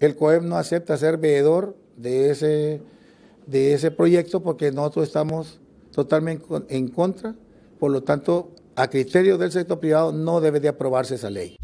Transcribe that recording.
El COEP no acepta ser veedor de ese, de ese proyecto porque nosotros estamos totalmente en contra. Por lo tanto, a criterio del sector privado no debe de aprobarse esa ley.